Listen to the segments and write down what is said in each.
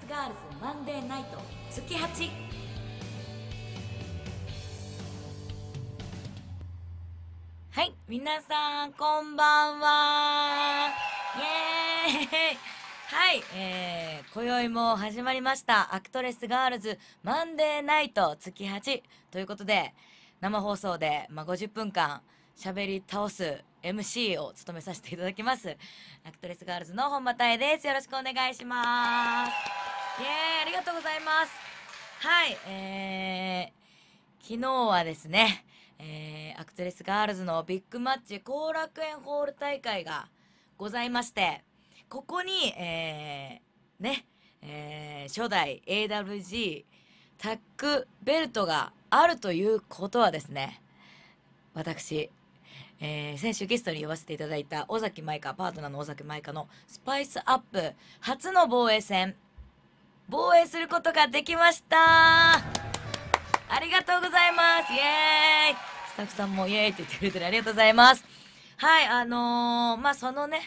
スガールズマンデーナイト月8はい皆さんこんばんはイエーイはい、えー、今宵も始まりましたアクトレスガールズマンデーナイト月8ということで生放送で、まあ、50分間喋り倒す MC を務めさせていただきます。アクトレスガールズの本間太です。よろしくお願いします。イエーイありがとうございます。はい、えー、昨日はですね、えー、アクトレスガールズのビッグマッチ後楽園ホール大会がございまして、ここに、えー、ね、えー、初代 AWG タックベルトがあるということはですね、私、えー、先週ゲストに呼ばせていただいた尾崎舞香パートナーの尾崎舞香のスパイスアップ初の防衛戦防衛することができましたありがとうございますイエーイスタッフさんもイエーイって言ってくれてるありがとうございますはいあのー、まあそのね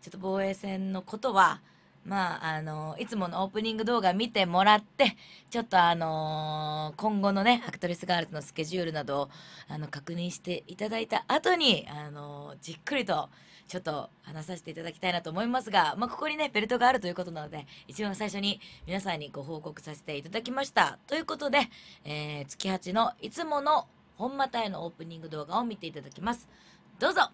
ちょっと防衛戦のことはまあ、あの、いつものオープニング動画見てもらって、ちょっとあのー、今後のね、アクトレスガールズのスケジュールなどを、あの、確認していただいた後に、あのー、じっくりと、ちょっと話させていただきたいなと思いますが、まあ、ここにね、ベルトがあるということなので、一番最初に皆さんにご報告させていただきました。ということで、えー、月8のいつもの本間隊のオープニング動画を見ていただきます。どうぞ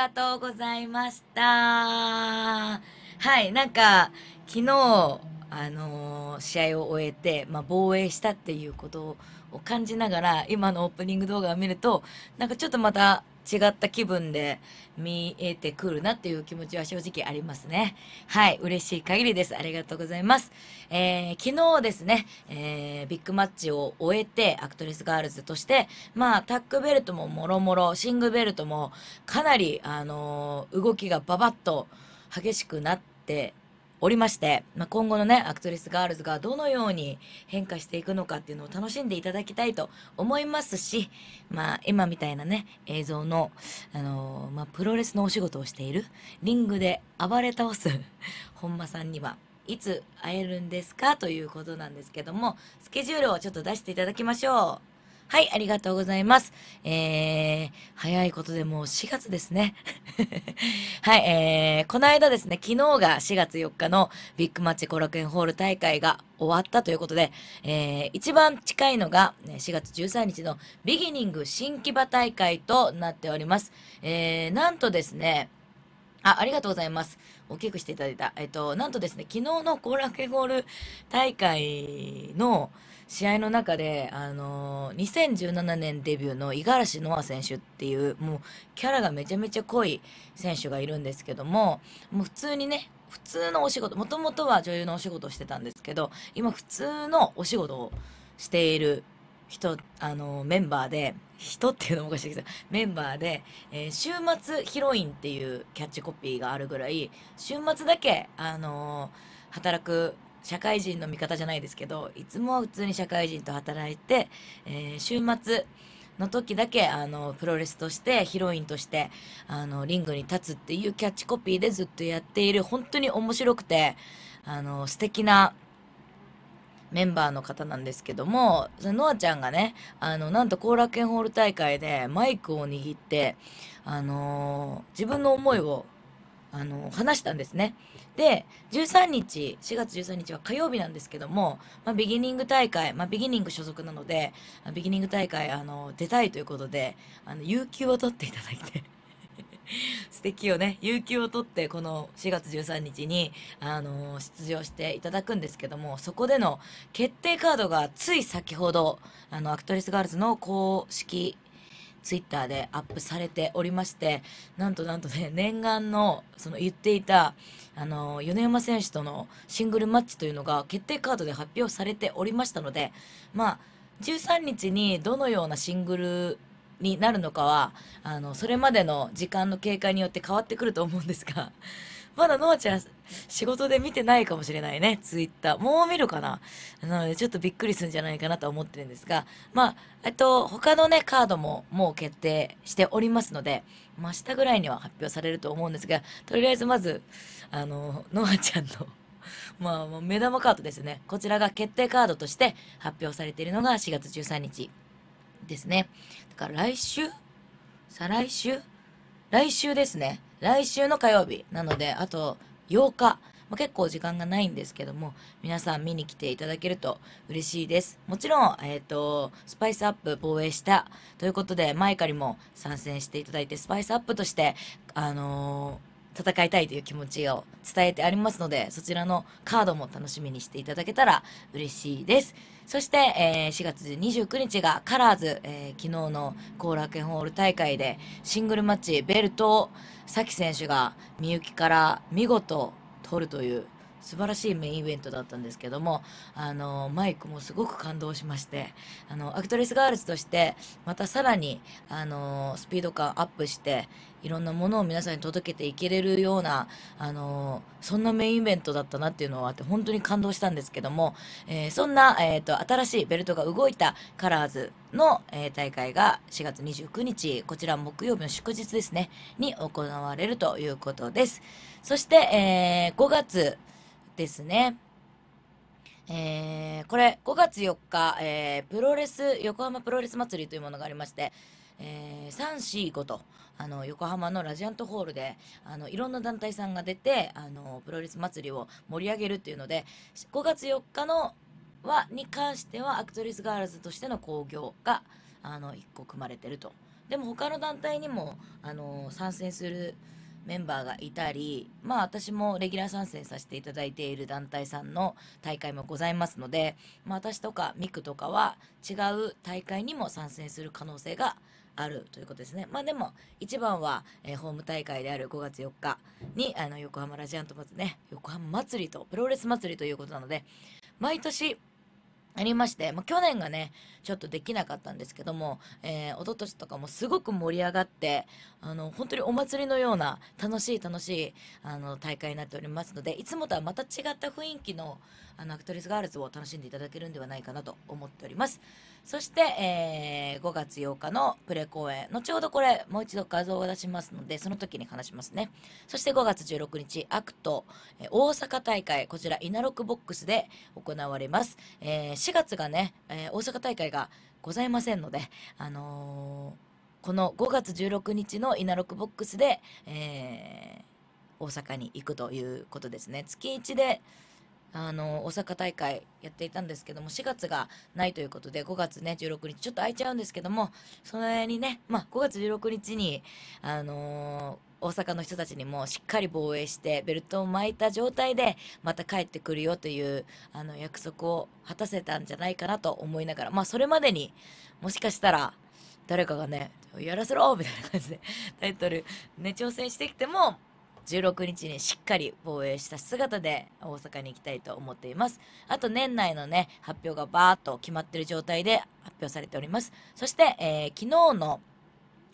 がとうございました。はい、なんか、昨日、あのー、試合を終えて、まあ、防衛したっていうことを感じながら、今のオープニング動画を見ると、なんかちょっとまた、違った気分で見えてくるなっていう気持ちは正直ありますね。はい、嬉しい限りです。ありがとうございます。えー、昨日ですね、えー、ビッグマッチを終えて、アクトレスガールズとして、まあ、タックベルトももろもろ、シングベルトも、かなり、あのー、動きがババッと激しくなって、おりまして、まあ、今後のね、アクトレスガールズがどのように変化していくのかっていうのを楽しんでいただきたいと思いますし、まあ、今みたいなね、映像の、あのー、まあ、プロレスのお仕事をしている、リングで暴れ倒す本間さんには、いつ会えるんですかということなんですけども、スケジュールをちょっと出していただきましょう。はい、ありがとうございます。えー、早いことでもう4月ですね。はい、えー、この間ですね、昨日が4月4日のビッグマッチ後楽園ホール大会が終わったということで、えー、一番近いのが4月13日のビギニング新木場大会となっております。えー、なんとですね、あ、ありがとうございます。大きくしていただいた。えっと、なんとですね、昨日の後楽園ホール大会の、試合の中で、あのー、2017年デビューの五十嵐ノア選手っていう、もうキャラがめちゃめちゃ濃い選手がいるんですけども、もう普通にね、普通のお仕事、もともとは女優のお仕事をしてたんですけど、今普通のお仕事をしている人、あのー、メンバーで、人っていうのもおかしいけど、メンバーで、えー、週末ヒロインっていうキャッチコピーがあるぐらい、週末だけ、あの働く社会人の味方じゃないですけどいつも普通に社会人と働いて、えー、週末の時だけあのプロレスとしてヒロインとしてあのリングに立つっていうキャッチコピーでずっとやっている本当に面白くてあの素敵なメンバーの方なんですけどもノアちゃんがねあのなんと後楽園ホール大会でマイクを握って、あの自分の思いを、あの話したんですね。で、13日、4月13日は火曜日なんですけども、まあ、ビギニング大会、まあ、ビギニング所属なので、ビギニング大会、あの、出たいということで、あの、有給を取っていただいて 素敵よね。有給を取って、この4月13日に、あの出場していただくんですけども、そこでの決定カードがつい先ほど、あの、アクトレスガールズの公式ツイッターでアップされておりまして、なんとなんとね、念願の、その言っていた、あの、米山選手とのシングルマッチというのが決定カードで発表されておりましたので、まあ、13日にどのようなシングルになるのかは、あの、それまでの時間の経過によって変わってくると思うんですが、まだのあちゃん、仕事で見てないかもしれないね、ツイッター。もう見るかななので、ちょっとびっくりするんじゃないかなと思ってるんですが、まあ、えっと、他のね、カードももう決定しておりますので、まあ、明日ぐらいには発表されると思うんですが、とりあえずまず、あの、のあちゃんの まあ、目玉カードですね。こちらが決定カードとして発表されているのが4月13日ですね。だから来週再来週来週ですね。来週の火曜日なので、あと8日。まあ、結構時間がないんですけども、皆さん見に来ていただけると嬉しいです。もちろん、えっ、ー、と、スパイスアップ防衛したということで、マイカにも参戦していただいて、スパイスアップとして、あのー、戦いたいという気持ちを伝えてありますので、そちらのカードも楽しみにしていただけたら嬉しいです。そして、えー、4月29日がカラーズ、えー、昨日の後楽園ホール大会でシングルマッチベルトをさ選手がみゆきから見事取るという素晴らしいメインイベントだったんですけどもあのマイクもすごく感動しましてあのアクトレスガールズとしてまたさらにあのスピード感アップしていろんなものを皆さんに届けていけれるようなあのそんなメインイベントだったなっていうのはあって本当に感動したんですけども、えー、そんな、えーと新しいベルトが動いたカラーズの、えー、大会が4月29日こちら木曜日の祝日ですねに行われるということですそして、えー、5月ですね。えー、これ、5月4日、えー、プロレス、横浜プロレス祭りというものがありまして、えー、3、4、5と、あの、横浜のラジアントホールで、あの、いろんな団体さんが出て、あの、プロレス祭りを盛り上げるっていうので、5月4日の、は、に関しては、アクトリスガールズとしての興行が、あの、1個組まれてると。でも他の団体にも、あの、参戦する、メンバーがいたり、まあ私もレギュラー参戦させていただいている団体さんの大会もございますので、まあ私とかミクとかは違う大会にも参戦する可能性があるということですね。まあでも、一番は、えー、ホーム大会である5月4日に、あの、横浜ラジアントまずね、横浜祭りと、プロレス祭りということなので、毎年、ありまして、まあ、去年がねちょっとできなかったんですけども、えー、一昨年とかもすごく盛り上がってあの本当にお祭りのような楽しい楽しいあの大会になっておりますのでいつもとはまた違った雰囲気のあの、アクトリスガールズを楽しんでいただけるんではないかなと思っております。そして、えー、5月8日のプレ公演、後ほどこれ、もう一度画像を出しますので、その時に話しますね。そして5月16日、アクト、大阪大会、こちら、イナロックボックスで行われます。えー、4月がね、えー、大阪大会がございませんので、あのー、この5月16日のイナロックボックスで、えー、大阪に行くということですね。月1で、あの、大阪大会やっていたんですけども、4月がないということで、5月ね、16日、ちょっと空いちゃうんですけども、その間にね、まあ、5月16日に、あのー大阪の人たちにもしっかり防衛してベルトを巻いた状態でまた帰ってくるよというあの約束を果たせたんじゃないかなと思いながらまあそれまでにもしかしたら誰かがねやらせろみたいな感じでタイトルね挑戦してきても16日にしっかり防衛した姿で大阪に行きたいと思っています。あと年内のね、発表がバーっと決まってる状態で発表されております。そして、えー、昨日の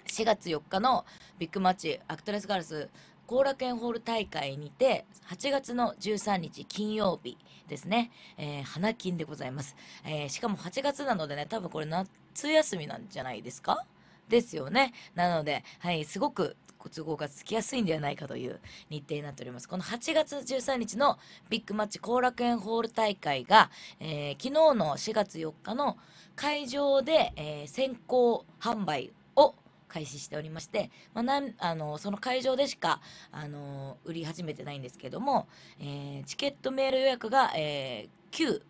4月4日のビッグマッチアクトレスガールズ後楽園ホール大会にて8月の13日金曜日ですね、えー、花金でございます、えー、しかも8月なのでね多分これ夏休みなんじゃないですかですよね。なので、はい、すごく都合がつきやすいんではないかという日程になっております。この8月13日のビッグマッチ後楽園ホール大会が、えー、昨日の4月4日の会場で、えー、先行販売を開始しておりまして、まあ、なんあのその会場でしかあの売り始めてないんですけども、えー、チケットメール予約が、えー、9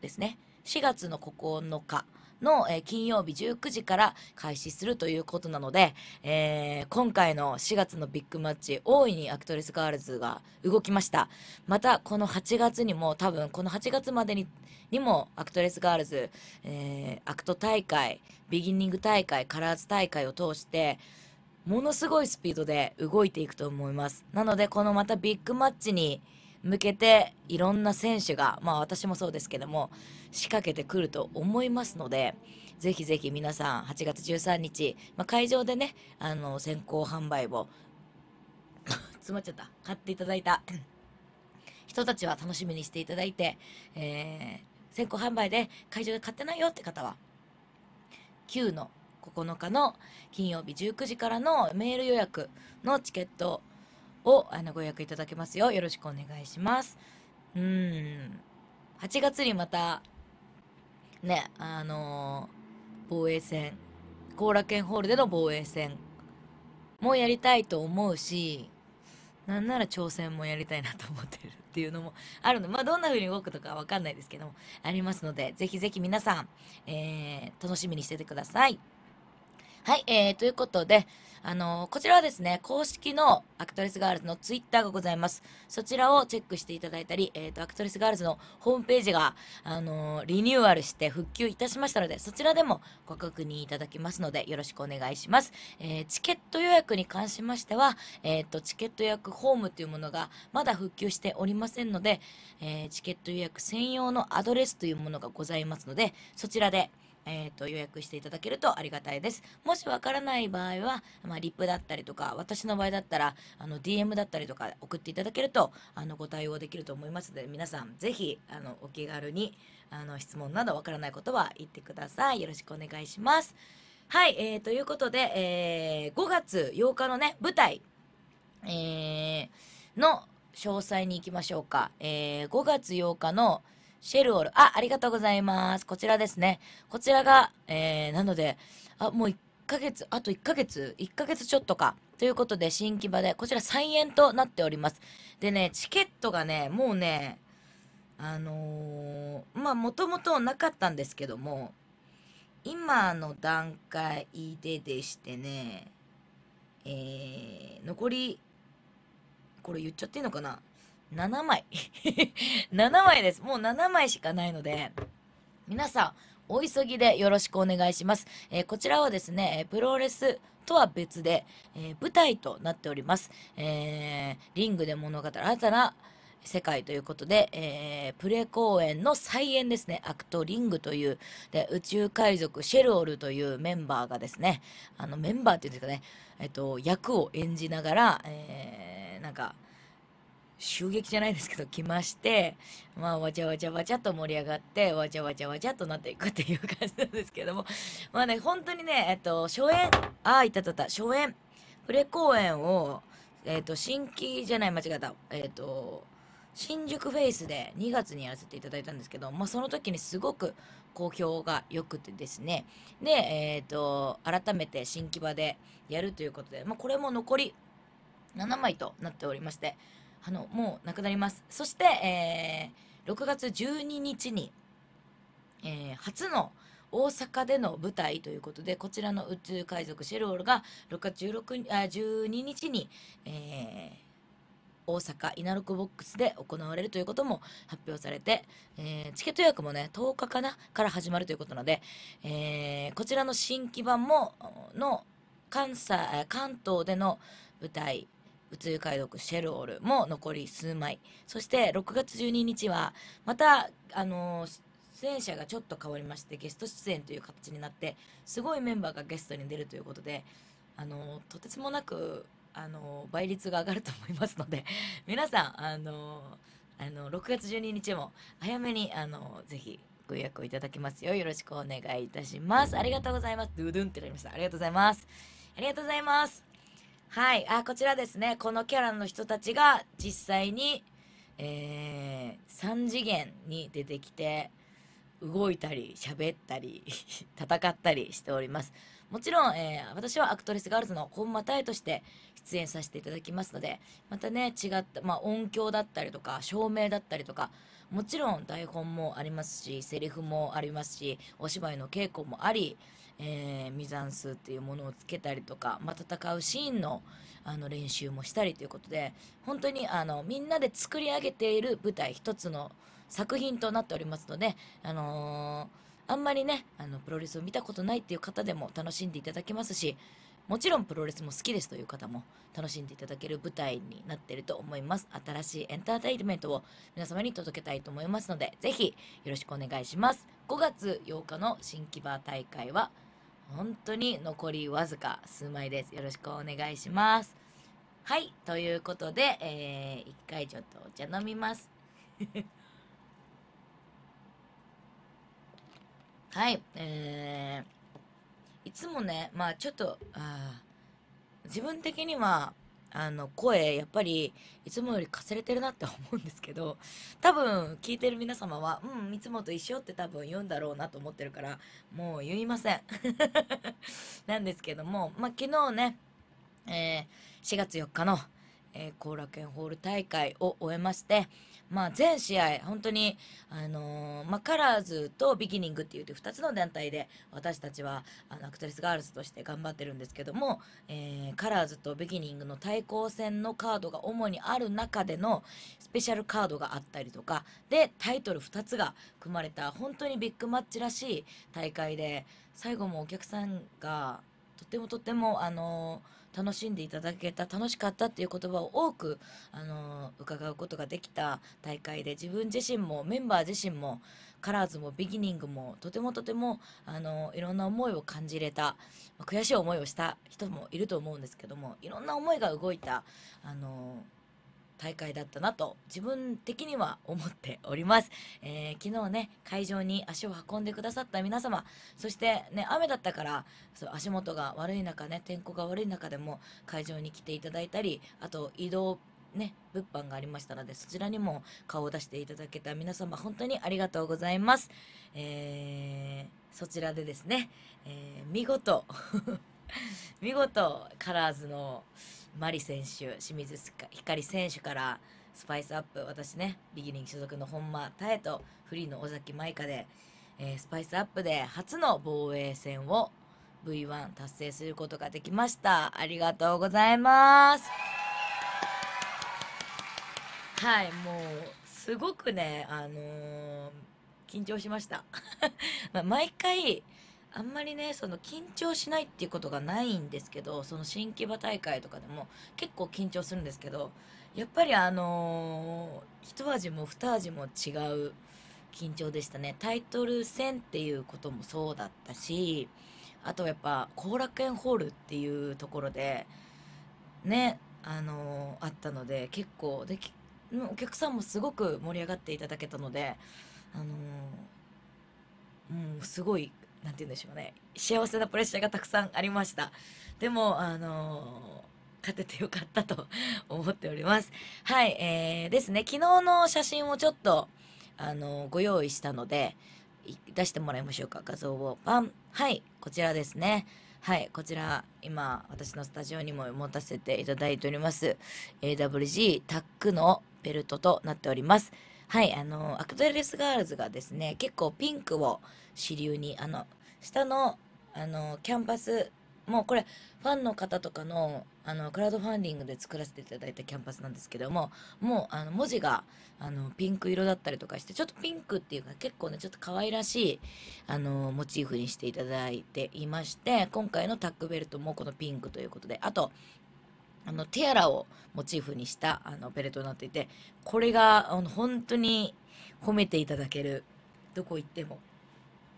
ですね4月の9日の、えー、金曜日19時から開始するということなので、えー、今回の4月のビッグマッチ、大いにアクトレスガールズが動きました。また、この8月にも、多分、この8月までににも、アクトレスガールズ、えー、アクト大会、ビギニング大会、カラーズ大会を通して、ものすごいスピードで動いていくと思います。なので、このまたビッグマッチに向けて、いろんな選手が、まあ私もそうですけども、仕掛けてくると思いますので、ぜひぜひ皆さん8月13日、まあ、会場でね、あの、先行販売を 詰まっちゃった。買っていただいた 人たちは楽しみにしていただいて、えー、先行販売で会場で買ってないよって方は、9の9日の金曜日19時からのメール予約のチケットをあのご予約いただけますよ。よろしくお願いします。うん。8月にまたね、あのー、防衛戦、後楽園ホールでの防衛戦もやりたいと思うし、なんなら挑戦もやりたいなと思ってるっていうのもあるので、まあ、どんな風に動くとかわかんないですけども、ありますので、ぜひぜひ皆さん、えー、楽しみにしててください。はい、えー、ということで、あのこちらはですね、公式のアクトレスガールズのツイッターがございます。そちらをチェックしていただいたり、えっ、ー、と、アクトレスガールズのホームページが、あのリニューアルして復旧いたしましたので、そちらでもご確認いただきますので、よろしくお願いします。えー、チケット予約に関しましては、えっ、ー、と、チケット予約ホームというものがまだ復旧しておりませんので、えチケット予約専用のアドレスというものがございますので、そちらで、えーと、予約していただけるとありがたいです。もしわからない場合は、まあ、リップだったりとか、私の場合だったら、あの、DM だったりとか送っていただけると、あの、ご対応できると思いますので、皆さん、ぜひ、あの、お気軽に、あの、質問などわからないことは言ってください。よろしくお願いします。はい、えー、ということで、えー、5月8日のね、舞台、えー、の詳細に行きましょうか。えー、5月8日の、シェルオール。あ、ありがとうございます。こちらですね。こちらが、えー、なので、あ、もう1ヶ月、あと1ヶ月 ?1 ヶ月ちょっとか。ということで、新木場で、こちら3円となっております。でね、チケットがね、もうね、あのー、まあ、もともとなかったんですけども、今の段階ででしてね、えー、残り、これ言っちゃっていいのかな7枚7 枚です。もう7枚しかないので、皆さん、お急ぎでよろしくお願いします。えー、こちらはですね、プロレスとは別で、えー、舞台となっております。えー、リングで物語新たな世界ということで、えー、プレ公演の再演ですね、アクトリングという、で、宇宙海賊シェルオルというメンバーがですね、あのメンバーっていうんですかね、えっ、と、役を演じながら、えー、なんか、襲撃じゃないですけど来まして、まあわちゃわちゃわちゃと盛り上がって、わちゃわちゃわちゃとなっていくっていう感じなんですけども、まあね、本当にね、えっと、初演、あ、あ、いたたた、初演、プレ公演を、えっと、新規じゃない、間違えた、えっと、新宿フェイスで2月にやらせていただいたんですけど、まあ、その時にすごく好評が良くてですね。で、えっ、と、改めて新木場でやるということで、まあ、これも残り7枚となっておりまして、あの、もうなくなります。そして、えー、6月12日に、えー、初の大阪での舞台ということで、こちらの宇宙海賊シェルオルが6月16あ12日に、えー、大阪イナロクボックスで行われるということも発表されて、えー、チケット予約もね、10日かなから始まるということなので、えー、こちらの新規版も、の、関西、関東での舞台宇宙解読シェルオールも残り数枚そして6月12日はまたあのー、出演者がちょっと変わりましてゲスト出演という形になってすごいメンバーがゲストに出るということであのー、とてつもなくあのー、倍率が上がると思いますので 皆さんあのあの6月12日も早めにあのぜひご予約をいただきますよよろしくお願いいたしますありがとうございますドゥドゥンってなりましたありがとうございますありがとうございますはい。あ、こちらですね。このキャラの人たちが実際に、えー、3次元に出てきて、動いたり、喋ったり 戦ったりしております。もちろん、えー、私はアクトレスガールズの本間隊として出演させていただきますので、またね、違った、まあ、音響だったりとか、照明だったりとか、もちろん台本もありますし、セリフもありますし、お芝居の稽古もあり、えー、ミザンスっていうものをつけたりとか、まあ、戦うシーンのあの練習もしたりということで本当にあのみんなで作り上げている舞台一つの作品となっておりますので、あのー、あんまりねあのプロレスを見たことないっていう方でも楽しんでいただけますしもちろんプロレスも好きですという方も楽しんでいただける舞台になっていると思います。新しいエンターテインメントを皆様に届けたいと思いますので、ぜひよろしくお願いします。5月8日の新木場大会は、本当に残りわずか数枚です。よろしくお願いします。はい、ということで、えー、一回ちょっとお茶飲みます。はい、えー、いつもね、まあちょっと、あ自分的には、あの声やっぱりいつもよりかすれてるなって思うんですけど多分聞いてる皆様は「うんいつもと一緒」って多分言うんだろうなと思ってるからもう言いません なんですけどもまあ昨日ね、えー、4月4日の「えー、後楽園ホール大会を終えまして、まあ、全試合、本当に、あのー、まあ、カラーズとビギニングっていう2つの団体で、私たちは、あの、アクトレスガールズとして頑張ってるんですけども、えー、カラーズとビギニングの対抗戦のカードが主にある中でのスペシャルカードがあったりとか、で、タイトル2つが組まれた、本当にビッグマッチらしい大会で、最後もお客さんが、とてもとても、あのー楽しんでいただけた楽しかったっていう言葉を多く、あの伺うことができた大会で自分自身もメンバー自身もカラーズもビギニングもとてもとても、あのいろんな思いを感じれた、まあ、悔しい思いをした人もいると思うんですけどもいろんな思いが動いた、あの大会だったなと自分的には思っております、えー、昨日ね会場に足を運んでくださった皆様そしてね雨だったからそう足元が悪い中ね天候が悪い中でも会場に来ていただいたりあと移動ね、物販がありましたので、そちらにも顔を出していただけた皆様、本当にありがとうございます。えー、そちらでですね、えー、見事 見事カラーズのマリ選手清水光選手からスパイスアップ私ねビギニング所属の本間妙とフリーの尾崎舞香で、えー、スパイスアップで初の防衛戦を V1 達成することができましたありがとうございますはいもうすごくねあのー、緊張しました まあ、毎回あんまりねその緊張しないっていうことがないんですけどその新木場大会とかでも結構緊張するんですけどやっぱりあのー、一味も二味も違う緊張でしたねタイトル戦っていうこともそうだったしあとやっぱ後楽園ホールっていうところでねあのー、あったので結構できお客さんもすごく盛り上がっていただけたのであのー、うんすごいなんて言うんでしょうね幸せなプレッシャーがたくさんありましたでもあの勝ててよかったと 思っておりますはい、えー、ですね昨日の写真をちょっとあのご用意したので出してもらいましょうか画像をバンはいこちらですねはいこちら今私のスタジオにも持たせていただいております AWG タックのベルトとなっておりますはいあのアクトレスガールズがですね結構ピンクを支流にあの下のあのキャンパスもうこれファンの方とかのあのクラウドファンディングで作らせていただいたキャンパスなんですけどももうあの文字があのピンク色だったりとかしてちょっとピンクっていうか結構ねちょっと可愛らしいあのモチーフにしていただいていまして今回のタックベルトもこのピンクということであとあのテアラをモチーフにしたあのベルトになっていてこれがあの本当に褒めていただけるどこ行っても。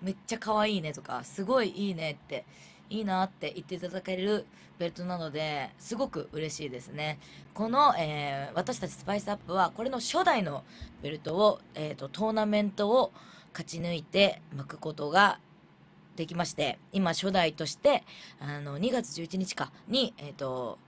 めっちゃ可愛いねとか、すごいいいねって、いいなって言っていただけるベルトなので、すごく嬉しいですね。この、えー、私たちスパイスアップは、これの初代のベルトを、えっ、ー、と、トーナメントを勝ち抜いて巻くことができまして、今初代として、あの、2月11日かに、えっ、ー、と、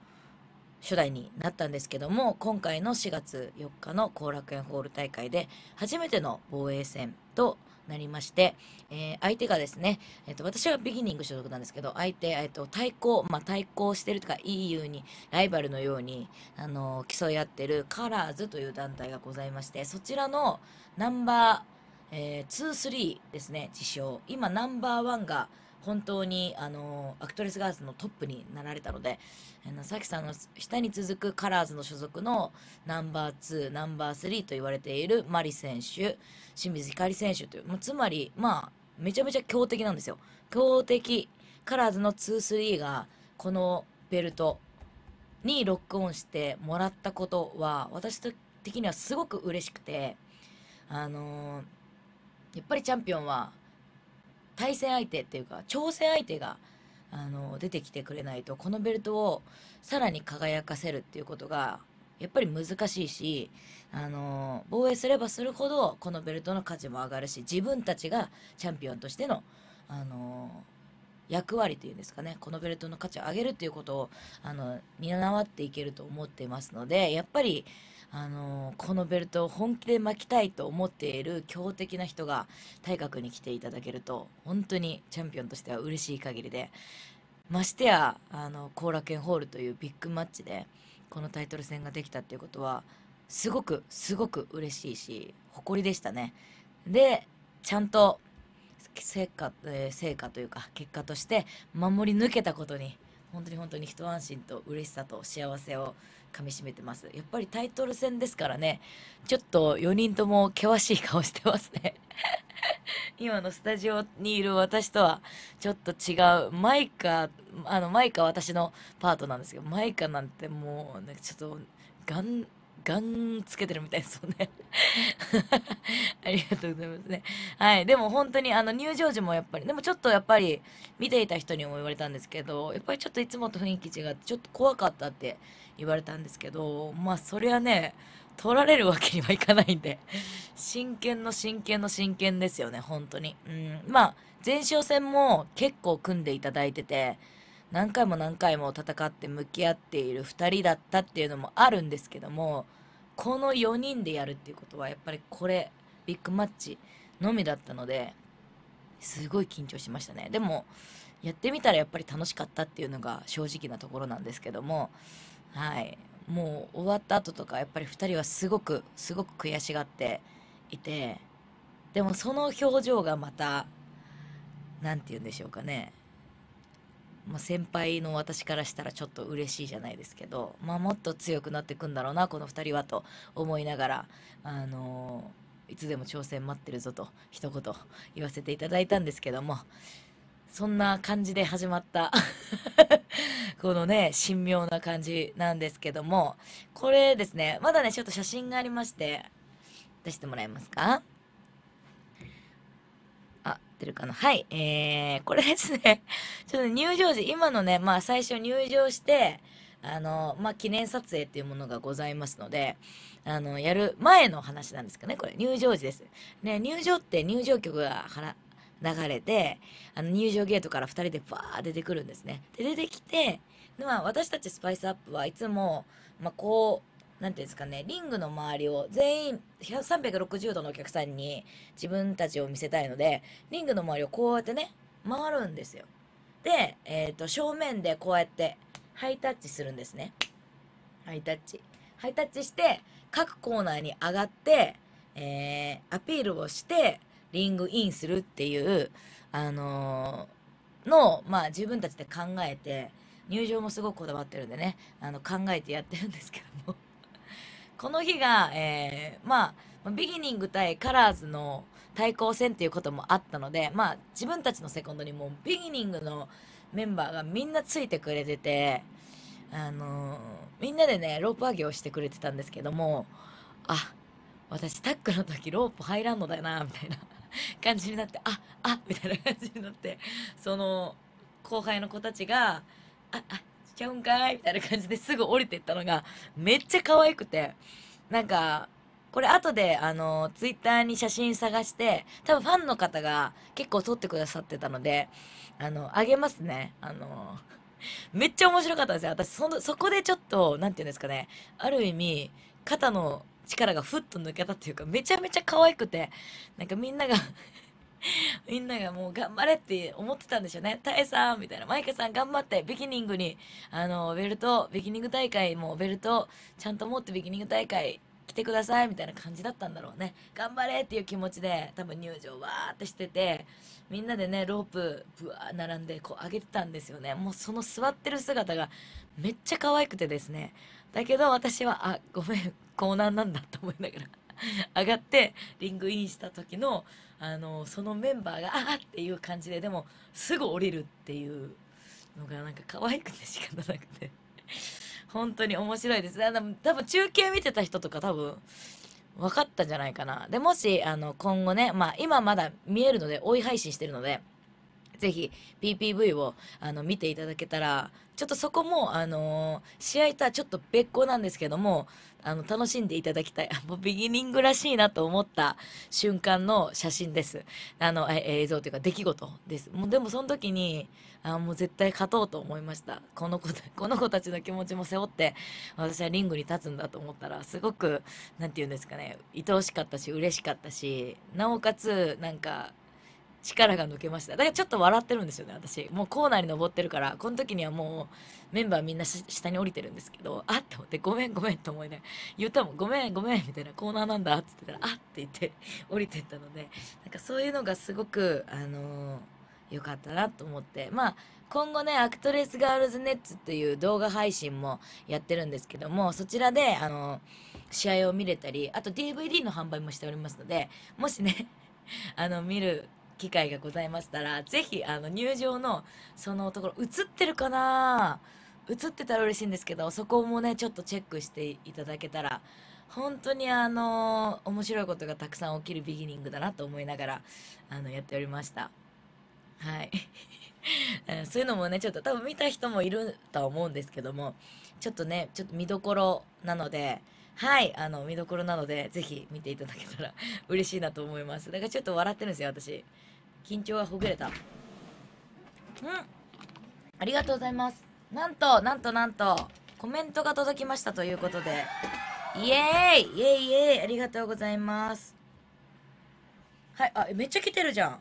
初代になったんですけども、今回の4月4日の後楽園ホール大会で、初めての防衛戦と、なりまして、えー、相手がですね、えっ、ー、と、私はビギニング所属なんですけど、相手、えっ、ー、と、対抗、まあ、対抗してるとか、EU に、ライバルのように、あの競い合ってるカラーズという団体がございまして、そちらのナンバー、えー、2、3ですね、自称。今、ナンバー1が、本当に、あの、アクトレスガールズのトップになられたので、さきさんの下に続くカラーズの所属のナンバー2、ナンバー3と言われているマリ選手、清水ひかり選手という、まあ、つまり、まあ、めちゃめちゃ強敵なんですよ。強敵、カラーズの2、3が、このベルトにロックオンしてもらったことは、私的にはすごく嬉しくて、あのー、やっぱりチャンピオンは、対戦相手っていうか挑戦相手があの出てきてくれないとこのベルトをさらに輝かせるっていうことがやっぱり難しいしあの防衛すればするほどこのベルトの価値も上がるし自分たちがチャンピオンとしてのあの役割というんですかねこのベルトの価値を上げるっていうことをあの担っていけると思っていますのでやっぱりあのこのベルトを本気で巻きたいと思っている強敵な人が体格に来ていただけると本当にチャンピオンとしては嬉しい限りでましてやあ後楽園ホールというビッグマッチでこのタイトル戦ができたっていうことはすごくすごく嬉しいし誇りでしたね。でちゃんと成果,、えー、成果というか結果として守り抜けたことに本当に本当に一安心と嬉しさと幸せを噛み締めてますやっぱりタイトル戦ですからねちょっと4人とも険しい顔してますね 今のスタジオにいる私とはちょっと違うマイカあのマイカ私のパートなんですけどマイカなんてもう、ちょっとガンガンつけてるみたいですよね ありがとうございますね。はい。でも本当にあの入場時もやっぱり、でもちょっとやっぱり見ていた人にも言われたんですけど、やっぱりちょっといつもと雰囲気違って、ちょっと怖かったって言われたんですけどまあそれはね取られるわけにはいかないんで真剣の真剣の真剣ですよね本当にうんまあ前哨戦も結構組んでいただいてて何回も何回も戦って向き合っている2人だったっていうのもあるんですけどもこの4人でやるっていうことはやっぱりこれビッグマッチのみだったのですごい緊張しましたねでもやってみたらやっぱり楽しかったっていうのが正直なところなんですけどもはい、もう終わった後とかやっぱり2人はすごくすごく悔しがっていてでもその表情がまた何て言うんでしょうかね、まあ、先輩の私からしたらちょっと嬉しいじゃないですけど、まあ、もっと強くなっていくんだろうなこの2人はと思いながら、あのいつでも挑戦待ってるぞと一言言わせていただいたんですけども。そんな感じで始まった このね、神妙な感じなんですけども、これですね、まだね、ちょっと写真がありまして、出してもらえますかあ、出るかなはい、えー、これですね、ちょっと入場時、今のね、まあ最初入場して、あの、まあ、記念撮影っていうものがございますので、あの、やる前の話なんですかね、これ。入場時です。ね、入場って入場曲が流れて、あの入場ゲートから2人でバー出てくるんですね。で、出てきて、まあ、私たちスパイスアップはいつも、まあ、こう、なんていうんですかね、リングの周りを全員、360度のお客さんに自分たちを見せたいので、リングの周りをこうやってね、回るんですよ。で、えー、と、正面でこうやって、ハイタッチするんですね。ハイタッチ。ハイタッチして、各コーナーに上がって、えー、アピールをして、リングインするっていう、あのー、の、まあ自分たちで考えて、入場もすごくこだわってるんでね、あの、考えてやってるんですけども この日が、えー、まあ、ビギニング対カラーズの対抗戦っていうこともあったので、まあ、自分たちのセコンドにもビギニングのメンバーがみんなついてくれてて、あのー、みんなでね、ロープ上げをしてくれてたんですけども、あ、私タックの時ロープ入らんのだよな、みたいな 感じになって、あ、あ、みたいな感じになって、その、後輩の子たちが、あ、あ、っちゃうんかいみたいな感じですぐ降りてったのが、めっちゃ可愛くて、なんか、これ後で、あの、ツイッターに写真探して、多分ファンの方が結構撮ってくださってたので、あの、あげますね。あの、めっちゃ面白かったですよ。私、その、そこでちょっと、何んて言うんですかね。ある意味、肩の力がふっと抜けたっていうか、めちゃめちゃ可愛くて、なんかみんなが みんながもう頑張れって思ってたんでしょうね。タエさんみたいな。マイケさん頑張って、ビギニングに、あの、ベルト、ビギニング大会もベルト、ちゃんと持ってビギニング大会来てくださいみたいな感じだったんだろうね。頑張れっていう気持ちで、多分入場わーってしてて、みんなでね、ロープ、ぶわー並んで、こう上げてたんですよね。もうその座ってる姿がめっちゃ可愛くてですね。だけど私は、あ、ごめん、コーナーなんだと思いながら 上がってリングインした時のあのそのメンバーが「ああ!」っていう感じででもすぐ降りるっていうのがなんか可愛くて仕方なくて 本当に面白いです多分中継見てた人とか多分分かったんじゃないかなでもしあの今後ねまあ今まだ見えるので追い配信してるので。ぜひ PPV をあの見ていただけたら、ちょっとそこも、あのー、試合とはちょっと別個なんですけども、あの、楽しんでいただきたい。もうビギニングらしいなと思った瞬間の写真です。あの、え映像というか出来事です。もうでもその時に、あもう絶対勝とうと思いました。この子、この子たちの気持ちも背負って、私はリングに立つんだと思ったら、すごく、なんて言うんですかね、愛おしかったし、嬉しかったし、なおかつ、なんか、力が抜けましただからちょっと笑ってるんですよね私もうコーナーに登ってるからこの時にはもうメンバーみんな下に降りてるんですけどあって思ってごめんごめんと思いながら言ったもんごめんごめんみたいなコーナーなんだっつってたらあって言って 降りてったのでなんかそういうのがすごくあの良、かったなと思ってまあ今後ね、アクトレスガールズネッツっていう動画配信もやってるんですけども、そちらで、あの、試合を見れたり、あと DVD の販売もしておりますので、もしね、あの、見る機会がございましたら、ぜひ、あの、入場の、そのところ、映ってるかな映ってたら嬉しいんですけど、そこもね、ちょっとチェックしていただけたら、本当にあの、面白いことがたくさん起きるビギニングだなと思いながら、あの、やっておりました。はい。そういうのもね、ちょっと多分見た人もいるとは思うんですけども、ちょっとね、ちょっと見どころなので、はい、あの、見どころなので、ぜひ見ていただけたら 嬉しいなと思います。だからちょっと笑ってるんですよ、私。緊張がほぐれた。うんありがとうございます。なんと、なんとなんと、コメントが届きましたということで。イエーイイエーイイエーイありがとうございます。はい、あ、めっちゃ来てるじゃん。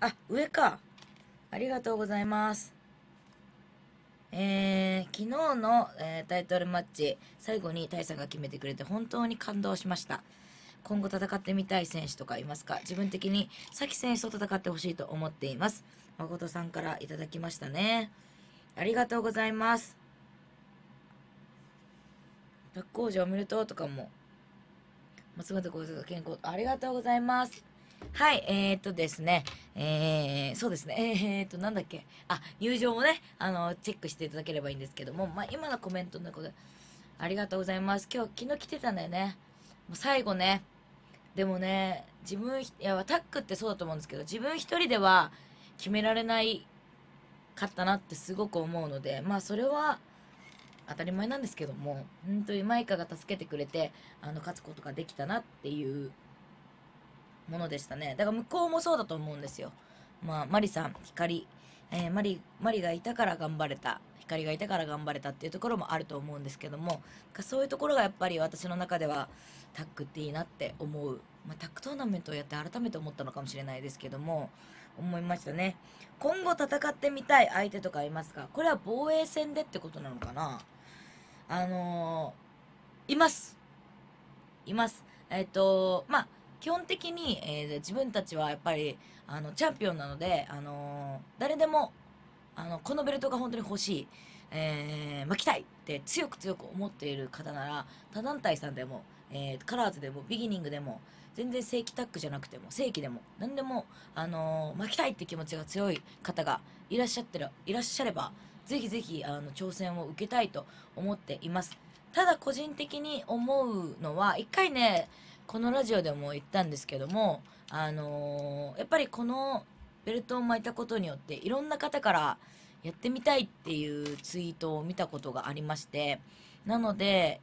あ、上か。ありがとうございます。えー、昨日の、えー、タイトルマッチ、最後にさんが決めてくれて本当に感動しました。今後戦ってみたい選手とかいますか自分的に、サキ選手と戦ってほしいと思っています。誠さんからいただきましたね。ありがとうございます。学校工おめでとうとかも。松本幸三健康、ありがとうございます。はい、えー、っとですね、えー、そうですね、えー、っと、なんだっけ、あ、友情もね、あの、チェックしていただければいいんですけども、まあ、今のコメントのことで、ありがとうございます。今日、昨日来てたんだよね。もう最後ね、でもね、自分、いや、タックってそうだと思うんですけど、自分一人では決められないかったなってすごく思うので、まあ、それは、当たり前なんですけども、本当にマイカが助けてくれて、あの、勝つことができたなっていうものでしたね。だから向こうもそうだと思うんですよ。まあ、マリさん、光、えー、マリ、マリがいたから頑張れた。光がいたから頑張れたっていうところもあると思うんですけども、そういうところがやっぱり私の中ではタックっていいなって思う。まあ、タックトーナメントをやって改めて思ったのかもしれないですけども、思いましたね。今後戦ってみたい相手とかいますかこれは防衛戦でってことなのかなあのー、います。います。えっ、ー、と、まあ、基本的に、えー、自分たちはやっぱりあのチャンピオンなので、あのー、誰でもあのこのベルトが本当に欲しい、えー、巻きたいって強く強く思っている方なら他団体さんでも、えー、カラーズでもビギニングでも全然正規タッグじゃなくても正規でも何でも、あのー、巻きたいって気持ちが強い方がいらっしゃってるいらっしゃればぜひぜひあの挑戦を受けたいと思っています。ただ個人的に思うのは一回ねこのラジオでも言ったんですけども、あのー、やっぱりこのベルトを巻いたことによっていろんな方からやってみたいっていうツイートを見たことがありましてなので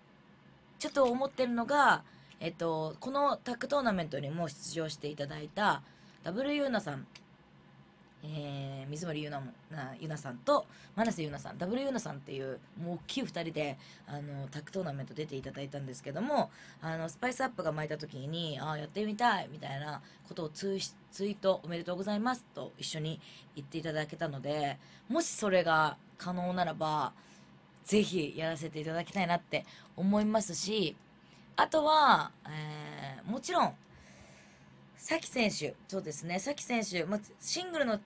ちょっと思ってるのが、えっと、このタッグトーナメントにも出場していただいた W ユーナさんえー、水森ゆななゆなさんと真瀬ゆなさんダブルゆなさんっていうもう大きい2人であのタックトーナメント出ていただいたんですけどもあのスパイスアップが巻いた時にああやってみたいみたいなことをツイツイートおめでとうございますと一緒に言っていただけたのでもしそれが可能ならばぜひやらせていただきたいなって思いますしあとは、えー、もちろん、さき選手、そうですね、さ選手、まあ、シングルの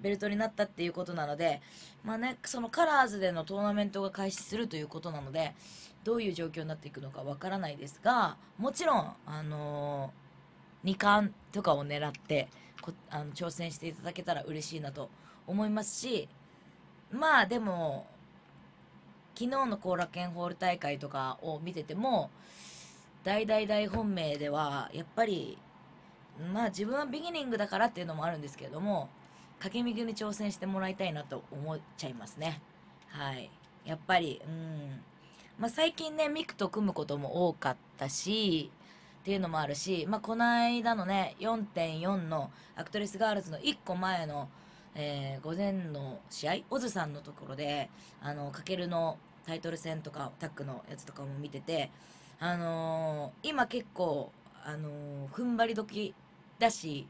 ベルトになったっていうことなので、まあね、そのカラーズでのトーナメントが開始するということなので、どういう状況になっていくのかわからないですが、もちろん、あのー、2冠とかを狙ってこあの挑戦していただけたら嬉しいなと思いますし、まあでも、昨日の後楽園ホール大会とかを見てても、大大大本命では、やっぱり、まあ自分はビギニングだからっていうのもあるんですけれども、駆け右に挑戦してもらいたいなと思っちゃいますね。はい。やっぱり、うん。まあ、最近ね、ミクと組むことも多かったし、っていうのもあるし、まあ、この間のね、4.4のアクトレスガールズの1個前の、えー、午前の試合、オズさんのところで、あの、かけるのタイトル戦とか、タックのやつとかも見てて、あのー、今結構、あのー、踏ん張り時だし、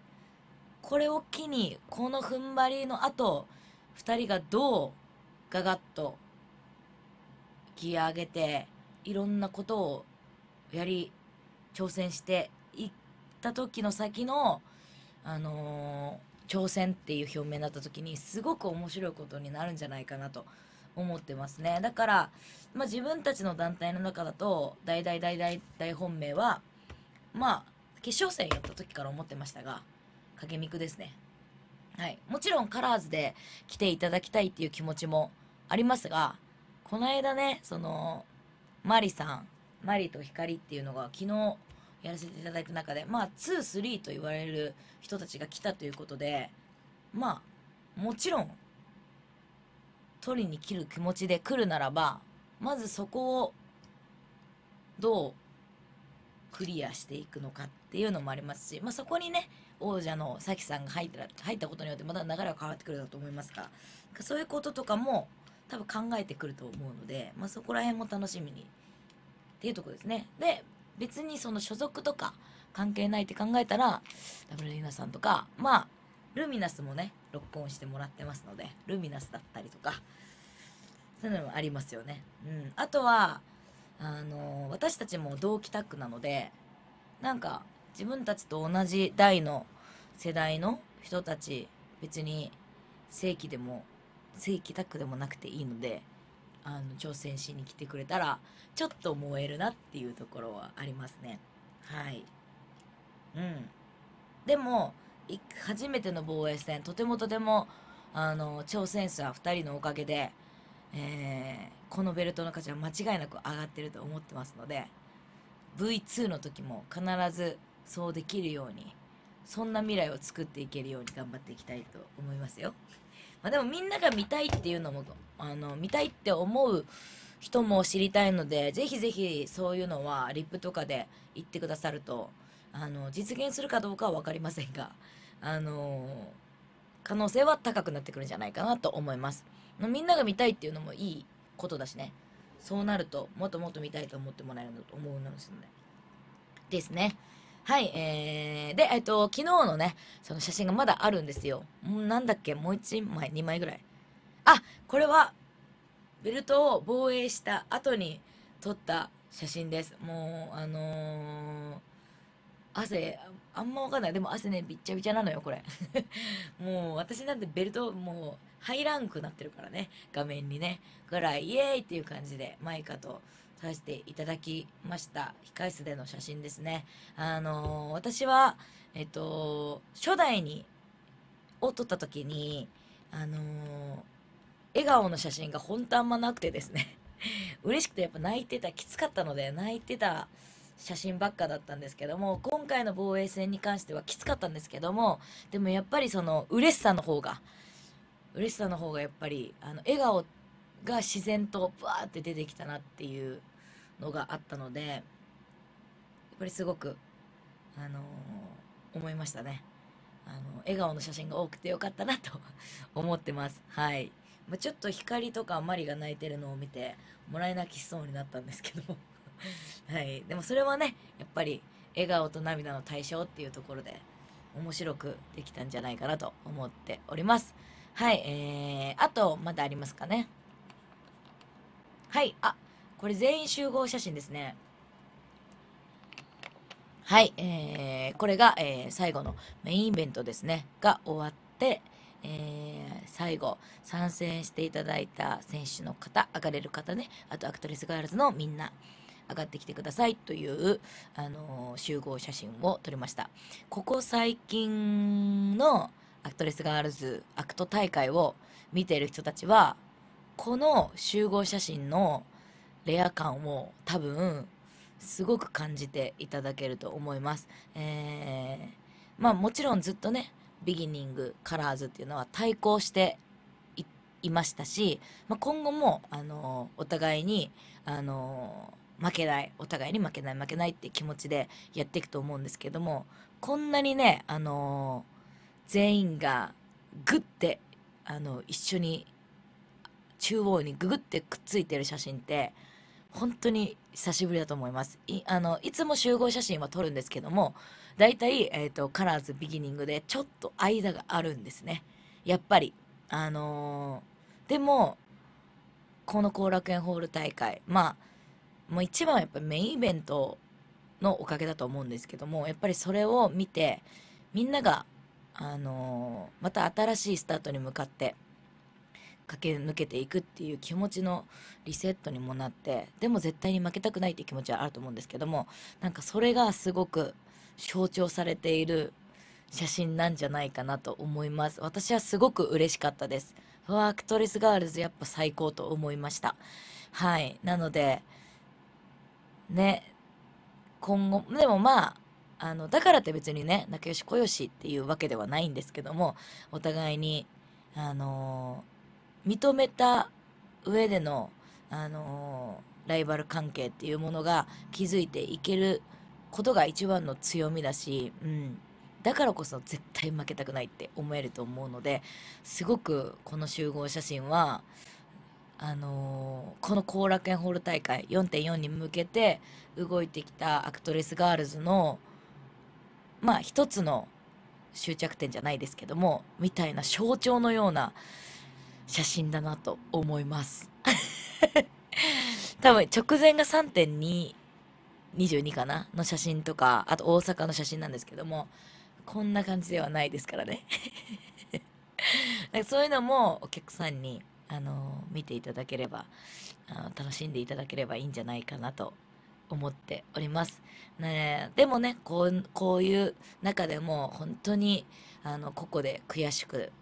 これを機に、この踏ん張りの後、2人がどうガガッとギア上げて、いろんなことをやり、挑戦していった時の先の、あのー、挑戦っていう表明だった時に、すごく面白いことになるんじゃないかなと。思ってますね。だから、まあ、自分たちの団体の中だと、大大大大大本命は、まあ、決勝戦やった時から思ってましたが、影ミクですね。はい。もちろんカラーズで来ていただきたいっていう気持ちもありますが、この間ね、その、マリさん、マリと光っていうのが昨日やらせていただいた中で、まあ、2、3と言われる人たちが来たということで、まあ、もちろん、取りに来る気持ちで来るならば、まずそこを、どうクリアしていくのかっていうのもありますし、まあ、そこにね、王者のさきさんが入ったら入ったことによってまた流れは変わってくるだと思いますがそういうこととかも多分考えてくると思うので、まあ、そこら辺も楽しみにっていうとこですねで別にその所属とか関係ないって考えたらダブルリナさんとかまあルミナスもね録音してもらってますのでルミナスだったりとかそういうのもありますよね、うん、あとはあの私たちも同期タッグなのでなんか自分たちと同じ代の世代の人たち別に正規でも正規タッグでもなくていいのであの挑戦しに来てくれたらちょっと燃えるなっていうところはありますねはいうんでも初めての防衛戦とてもとてもあの挑戦者2人のおかげで、えー、このベルトの価値は間違いなく上がってると思ってますので V2 の時も必ずそうできるようにそんな未来を作っていけるように頑張っていきたいと思いますよ。まあ、でもみんなが見たいっていうのもあの見たいって思う人も知りたいのでぜひぜひそういうのはリップとかで言ってくださるとあの実現するかどうかは分かりませんがあの可能性は高くなってくるんじゃないかなと思います。みんなが見たいっていうのもいいことだしねそうなるともっともっと見たいと思ってもらえると思うんですよね。ですね。はい、えー、で、えっ、と、昨日のね、その写真がまだあるんですよ。んなんだっけ、もう1枚、2枚ぐらい。あ、これは、ベルトを防衛した後に撮った写真です。もう、あのー、汗、あんまわかんない。でも汗ね、びっちゃびちゃなのよ、これ。もう、私なんてベルト、もう、ハイランクなってるからね、画面にね。ぐらい、イエーイっていう感じで、マイカと、させていただきました。控室での写真ですね。あのー、私は、えっと、初代に、を撮った時に、あのー、笑顔の写真が本当あんまなくてですね 嬉しくてやっぱ泣いてた、きつかったので、泣いてた写真ばっかだったんですけども、今回の防衛戦に関してはきつかったんですけども、でもやっぱりその、嬉しさの方が、嬉しさの方がやっぱり、あの、笑顔って、が自然とバーって出てきたなっていうのがあったのでやっぱりすごく、あのー、思いましたね。あの笑顔の写真が多くてよかったなと 思ってます。はい。まあ、ちょっと光とかマリが泣いてるのを見てもらい泣きしそうになったんですけど はい。でもそれはね、やっぱり笑顔と涙の対象っていうところで面白くできたんじゃないかなと思っております。はい。えー、あとまだありますかね。はい、あ、これ全員集合写真ですね。はい、えー、これが、えー、最後のメインイベントですね、が終わって、えー、最後、参戦していただいた選手の方、上がれる方ね、あとアクトレスガールズのみんな、上がってきてくださいという、あのー、集合写真を撮りました。ここ最近のアクトレスガールズアクト大会を見ている人たちは、この集合写真のレア感を多分すごく感じていただけると思います。えー、まあもちろんずっとねビギニングカラーズっていうのは対抗していましたし、まあ、今後も、あのお互いに、あの負けないお互いに負けない負けないって気持ちでやっていくと思うんですけどもこんなにね、あの全員がグッて、あの一緒に中央にググってくっついてる写真って本当に久しぶりだと思いますいあのいつも集合写真は撮るんですけどもだいたい、えーと、カラーズビギニングでちょっと間があるんですねやっぱりあのー、でもこの後楽園ホール大会まあもう一番はやっぱりメインイベントのおかげだと思うんですけどもやっぱりそれを見てみんながあのー、また新しいスタートに向かって駆け抜けていくっていう気持ちのリセットにもなってでも絶対に負けたくないっていう気持ちはあると思うんですけどもなんかそれがすごく象徴されている写真なんじゃないかなと思います私はすごく嬉しかったですわアクトレスガールズやっぱ最高と思いましたはいなのでね今後でもまああのだからって別にね仲良しこよしっていうわけではないんですけどもお互いにあのー認めた上での、あのー、ライバル関係っていうものが築いていけることが一番の強みだし、うん、だからこそ絶対負けたくないって思えると思うのですごくこの集合写真はあのー、この後楽園ホール大会4.4に向けて動いてきたアクトレスガールズのまあ一つの終着点じゃないですけどもみたいな象徴のような写真だなと思います多分直前が3.222かなの写真とかあと大阪の写真なんですけどもこんな感じではないですからね そういうのもお客さんにあの見ていただければあの楽しんでいただければいいんじゃないかなと思っております。ね、でもねこうこういう中でも本当にあの個々で悔しく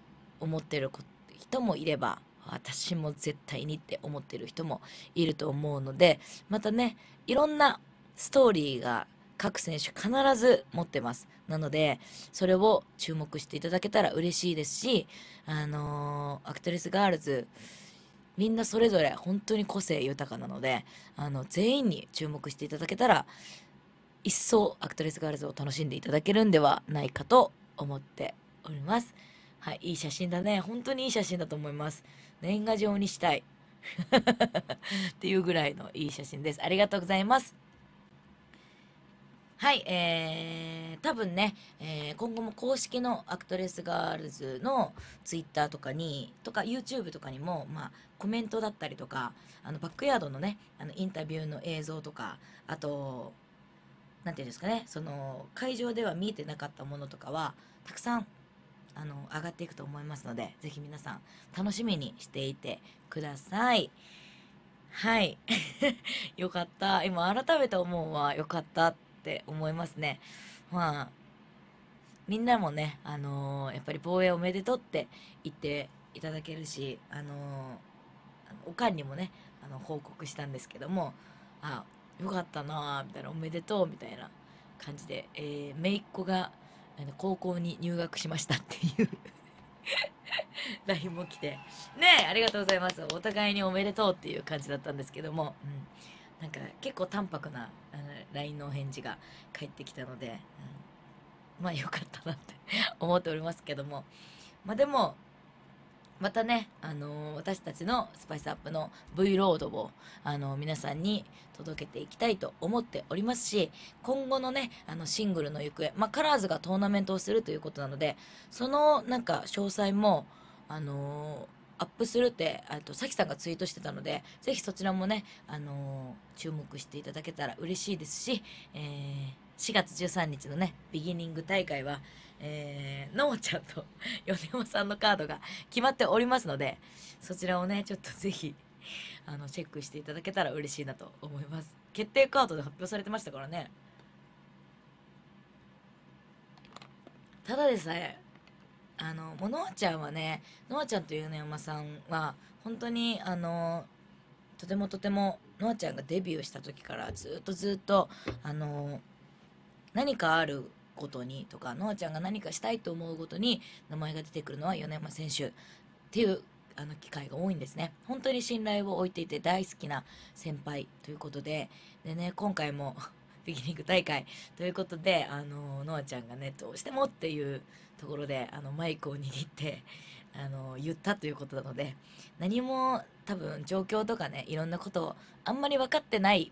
思ってること人もいれば、私も絶対にって思ってる人もいると思うので、またね、いろんなストーリーが各選手必ず持ってます。なので、それを注目していただけたら嬉しいですし、あのー、アクトレスガールズ、みんなそれぞれ本当に個性豊かなので、あの、全員に注目していただけたら、一層アクトレスガールズを楽しんでいただけるんではないかと思っております。はい、いい写真だね。本当にいい写真だと思います。年賀状にしたい。っていうぐらいのいい写真です。ありがとうございます。はい、えー、多分ね、えー、今後も公式のアクトレスガールズのツイッターとかに、とか YouTube とかにも、まあ、コメントだったりとか、あの、バックヤードのね、あの、インタビューの映像とか、あと、何て言うんですかね、その、会場では見えてなかったものとかは、たくさんあの上がっていくと思いますので、ぜひ皆さん楽しみにしていてください。はい。よかった。今改めて思うわ。よかったって思いますね。まあ、みんなもね、あのー、やっぱり防衛おめでとうって言っていただけるし、あのー、おかんにもね、あの、報告したんですけども、あ、よかったなみたいな、おめでとうみたいな感じで、えー、姪っ子が、あの高校に入学しましたっていう LINE も来て、ねありがとうございます。お互いにおめでとうっていう感じだったんですけども、うん、なんか結構淡白なあの LINE のお返事が返ってきたので、うん、まあよかったなって思っておりますけども、まあでも、またね、あのー、私たちのスパイスアップの V ロードを、あのー、皆さんに届けていきたいと思っておりますし、今後のね、あの、シングルの行方、まあ、カラーズがトーナメントをするということなので、その、なんか、詳細も、あのー、アップするって、あと、さきさんがツイートしてたので、ぜひそちらもね、あの注目していただけたら嬉しいですし、えー、4月13日のね、ビギニング大会は、えー、のもちゃんと 米山さんのカードが決まっておりますので、そちらをね、ちょっとぜひ、あの、チェックしていただけたら嬉しいなと思います。決定カードで発表されてましたからね。ただでさえ、あの、ものあちゃんはね、のあちゃんと米山さんは、本当に、あの、とてもとても、のあちゃんがデビューした時からずっとずっと、あの何かあることにとか、ノアちゃんが何かしたいと思うごとに名前が出てくるのは米山選手っていうあの機会が多いんですね。本当に信頼を置いていて大好きな先輩ということで、でね、今回もビ ギニング大会ということで、あの、ノアちゃんがね、どうしてもっていうところで、あの、マイクを握って、あの、言ったということなので、何も多分状況とかね、いろんなことをあんまり分かってない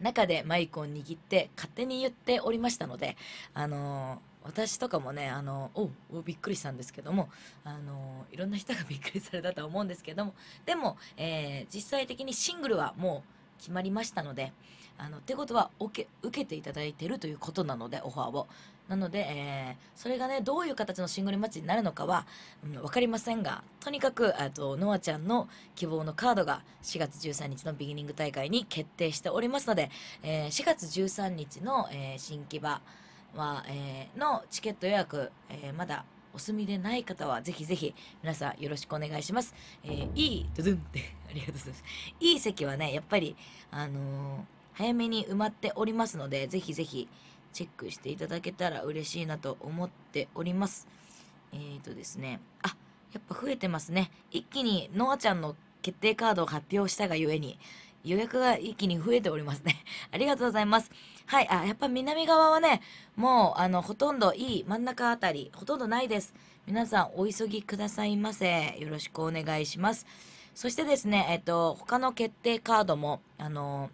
中でマイクを握って勝手に言っておりましたので、あのー、私とかもね、あのー、おびっくりしたんですけども、あのー、いろんな人がびっくりされたとは思うんですけども、でも、え実際的にシングルはもう決まりましたので、あの、ってことは、受けていただいてるということなので、オファーを。なので、えー、それがね、どういう形のシングルマッチになるのかは、うん、わかりませんが、とにかく、えっと、ノアちゃんの希望のカードが4月13日のビギニング大会に決定しておりますので、えー、4月13日の、えー、新木場は、えー、のチケット予約、えー、まだお済みでない方は、ぜひぜひ、皆さんよろしくお願いします。えー、いい、ドゥドゥンって ありがとうございます。いい席はね、やっぱり、あのー、早めに埋まっておりますので、ぜひぜひ、チェックしていただけたら嬉しいなと思っております。えーとですね、あ、やっぱ増えてますね。一気にノアちゃんの決定カードを発表したがゆえに、予約が一気に増えておりますね。ありがとうございます。はい、あ、やっぱ南側はね、もう、あの、ほとんどいい真ん中あたり、ほとんどないです。皆さん、お急ぎくださいませ。よろしくお願いします。そしてですね、えっと、他の決定カードも、あの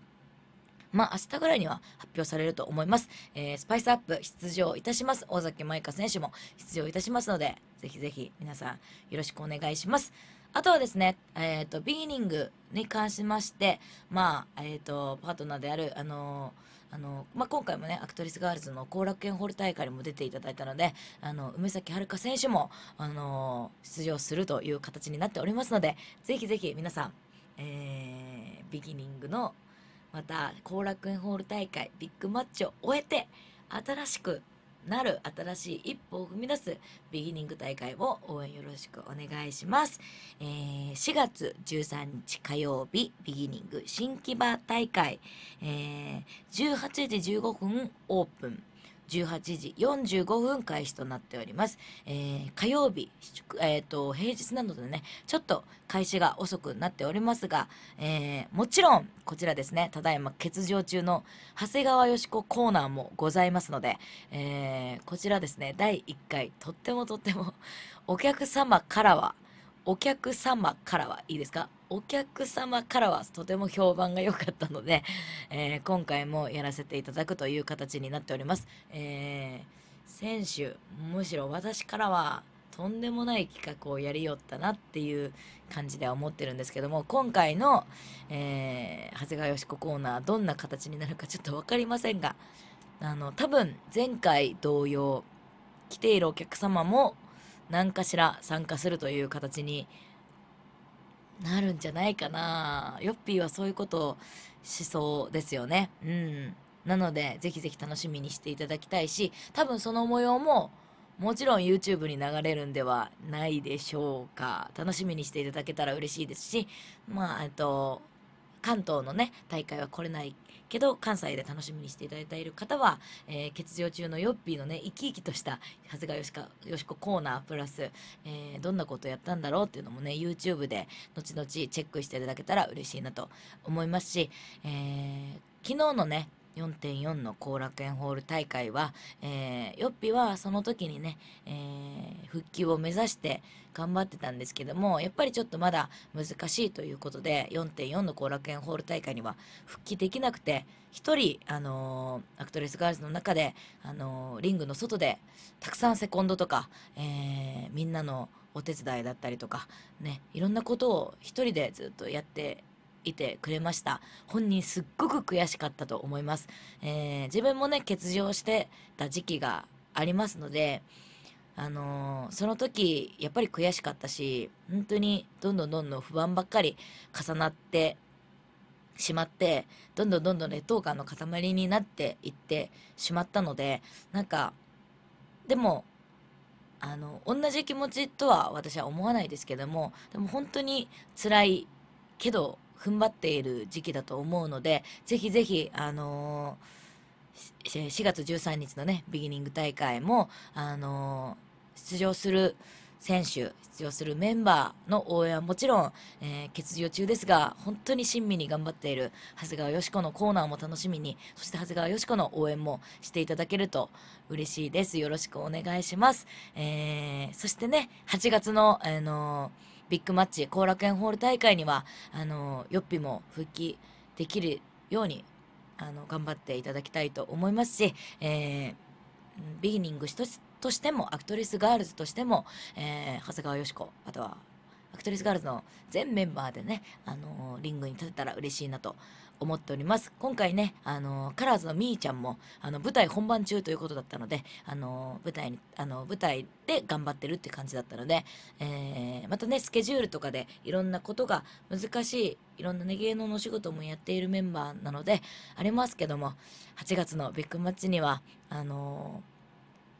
まあ、明日ぐらいには発表されると思います。えー、スパイスアップ出場いたします。大崎舞香選手も出場いたしますので、ぜひぜひ皆さんよろしくお願いします。あとはですね、えっ、ー、と、ビギニングに関しまして、まあ、えっ、ー、と、パートナーである、あのあのまあ、今回もね、アクトリスガールズの後楽園ホール大会にも出ていただいたので、あの、梅崎遥選手も、あの出場するという形になっておりますので、ぜひぜひ皆さん、えー、ビギニングのまた後楽園ホール大会ビッグマッチを終えて新しくなる新しい一歩を踏み出すビギニング大会を応援よろしくお願いします、えー、4月13日火曜日ビギニング新木場大会、えー、18時15分オープン18時45分開始となっております。えー、火曜日、えっ、ー、と、平日なのでね、ちょっと開始が遅くなっておりますが、えー、もちろん、こちらですね、ただいま欠場中の長谷川よしこコーナーもございますので、えー、こちらですね、第1回、とってもとっても、お客様からは、お客様からはいいですかお客様からはとても評判が良かったので、えー、今回もやらせていただくという形になっております。えー、選手、むしろ私からはとんでもない企画をやりよったなっていう感じでは思ってるんですけども今回の、えー、長谷川よし子コーナーどんな形になるかちょっと分かりませんがあの多分前回同様来ているお客様も何かしら参加するという形になるんじゃないかな。ヨッピーはそういうことしそうですよね。うん。なので、ぜひぜひ楽しみにしていただきたいし、多分その模様も、もちろん YouTube に流れるんではないでしょうか。楽しみにしていただけたら嬉しいですし、まあ、っと、関東のね、大会は来れないけど関西で楽しみにしていただいている方は、えー、欠場中のヨッピーのね生き生きとした長谷川よしかよしコーナープラス、えー、どんなことやったんだろうっていうのもね YouTube で後々チェックしていただけたら嬉しいなと思いますし、えー、昨日のね4.4の後楽園ホール大会は、えー、ヨッピはその時にね、えー復帰を目指して頑張ってたんですけどもやっぱりちょっとまだ難しいということで4.4の後楽園ホール大会には復帰できなくて1人、あのー、アクトレスガールズの中で、あのー、リングの外でたくさんセコンドとか、えー、みんなのお手伝いだったりとかねいろんなことを1人でずっとやっていてくれました本人すっごく悔しかったと思います、えー、自分もね欠場してた時期がありますのであのー、その時やっぱり悔しかったし本当にどんどんどんどん不安ばっかり重なってしまってどんどんどんどん劣等感の塊になっていってしまったのでなんかでもあの同じ気持ちとは私は思わないですけどもでも本当に辛いけど踏ん張っている時期だと思うのでぜひぜひあのー4月13日のね、ビギニング大会も、あのー、出場する選手、出場するメンバーの応援はもちろん、えー、欠場中ですが、本当に親身に頑張っている長谷川よし子のコーナーも楽しみに、そして長谷川よし子の応援もしていただけると嬉しいです。よろしくお願いします。えー、そしてね、8月の、あのー、ビッグマッチ、後楽園ホール大会には、あのー、ヨッも復帰できるようにあの頑張っていただきたいと思いますし、えー、ビギニングとしてもアクトレスガールズとしても、えー、長谷川よし子あとはアクトレスガールズの全メンバーでね、あのー、リングに立てたら嬉しいなと思っております。今回ね、あの、カラーズのみーちゃんも、あの、舞台本番中ということだったので、あの、舞台に、あの、舞台で頑張ってるって感じだったので、えー、またね、スケジュールとかでいろんなことが難しい、いろんなね、芸能のお仕事もやっているメンバーなので、ありますけども、8月のビッグマッチには、あのー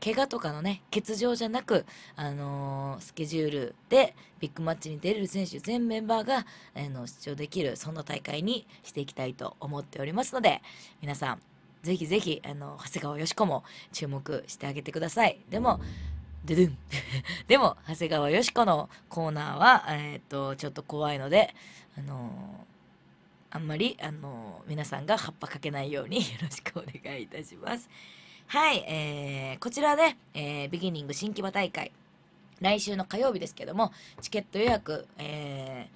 怪我とかのね、欠場じゃなく、あのー、スケジュールでビッグマッチに出れる選手全メンバーが、えー、の出場できる、そんな大会にしていきたいと思っておりますので、皆さん、ぜひぜひ、あの、長谷川よしこも注目してあげてください。でも、でゥン でも、長谷川よしこのコーナーは、えっ、と、ちょっと怖いので、あのー、あんまり、あのー、皆さんが葉っぱかけないように よろしくお願いいたします。はい、えー、こちらで、ね、えー、ビギニング新木場大会、来週の火曜日ですけども、チケット予約、え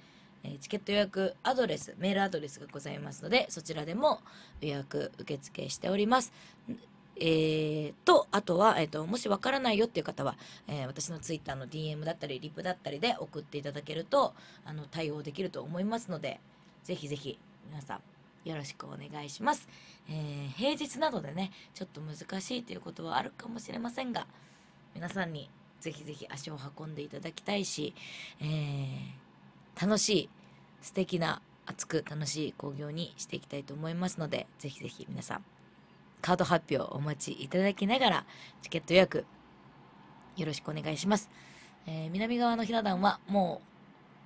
ー、チケット予約アドレス、メールアドレスがございますので、そちらでも予約受付しております。えー、と、あとは、えっ、ー、と、もしわからないよっていう方は、えー、私のツイッターの DM だったり、リプだったりで送っていただけると、あの、対応できると思いますので、ぜひぜひ、皆さん、よろしくお願いします。えー、平日などでね、ちょっと難しいということはあるかもしれませんが、皆さんにぜひぜひ足を運んでいただきたいし、えー、楽しい、素敵な、熱く楽しい興行にしていきたいと思いますので、ぜひぜひ皆さん、カード発表お待ちいただきながら、チケット予約、よろしくお願いします。えー、南側のひな壇はもう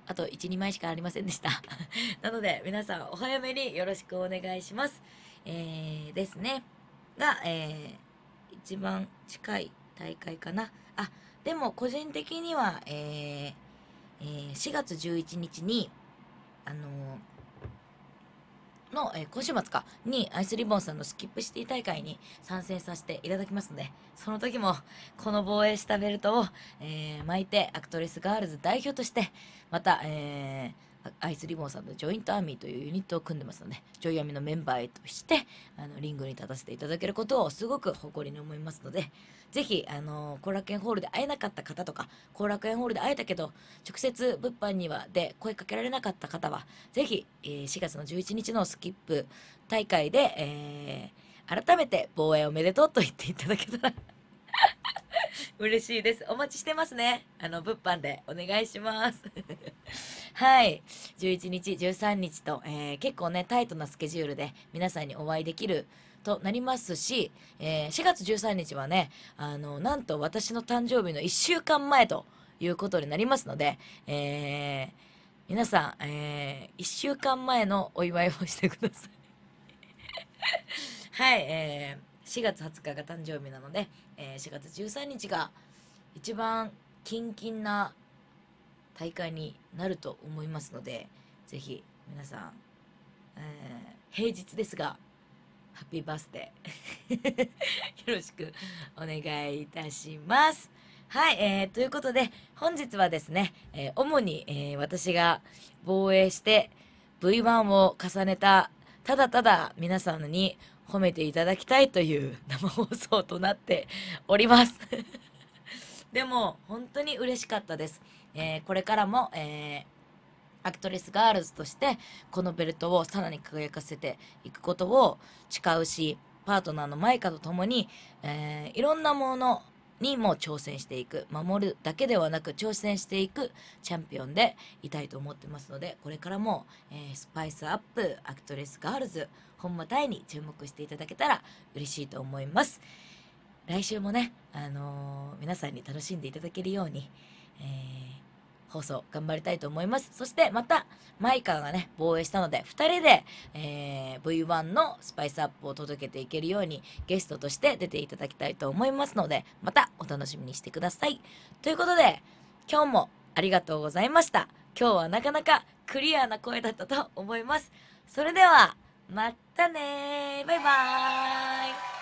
あと1、2枚しかありませんでした なので、皆さんお早めによろしくお願いします。えー、ですね。が、えー、一番近い大会かな。あ、でも個人的には、えー、えー、4月11日に、あのーの、えー、今週末か、に、アイスリボンさんのスキップシティ大会に参戦させていただきますので、その時も、この防衛したベルトを、えー、巻いて、アクトレスガールズ代表として、また、えー、アイスリボンさんのジョイントアーミーというユニットを組んでますので、ジョイアミのメンバーとして、あの、リングに立たせていただけることをすごく誇りに思いますので、ぜひ、あの、後楽園ホールで会えなかった方とか、後楽園ホールで会えたけど、直接物販には、で、声かけられなかった方は、ぜひ、えー、4月の11日のスキップ大会で、えー、改めて防衛おめでとうと言っていただけたら嬉しいです。お待ちしてますね。あの、物販でお願いします。はい。11日、13日と、えー、結構ね、タイトなスケジュールで皆さんにお会いできるとなりますし、えー、4月13日はね、あの、なんと私の誕生日の1週間前ということになりますので、えー、皆さん、えー、1週間前のお祝いをしてくださいはい、えー、4月20日が誕生日なので、えー、4月13日が一番キンキンな大会になると思いますので、ぜひ皆さん、えー、平日ですが、ハッピーバースデー よろしくお願いいたします。はい、えー、ということで、本日はですね、えー、主に、えー、私が防衛して V1 を重ねた、ただただ皆さんに褒めていただきたいという 生放送となっております。でも、本当に嬉しかったです。えー、これからも、えアクトレスガールズとしてこのベルトをさらに輝かせていくことを誓うしパートナーのマイカと共に、えいろんなものにも挑戦していく守るだけではなく挑戦していくチャンピオンでいたいと思ってますのでこれからも、えー、スパイスアップアクトレスガールズ本間隊に注目していただけたら嬉しいと思います来週もね、あのー、皆さんに楽しんでいただけるように、えー放送頑張りたいと思います。そしてまた、マイカーがね、防衛したので、2人で、えー、V1 のスパイスアップを届けていけるように、ゲストとして出ていただきたいと思いますので、またお楽しみにしてください。ということで、今日もありがとうございました。今日はなかなかクリアな声だったと思います。それでは、またねバイバーイ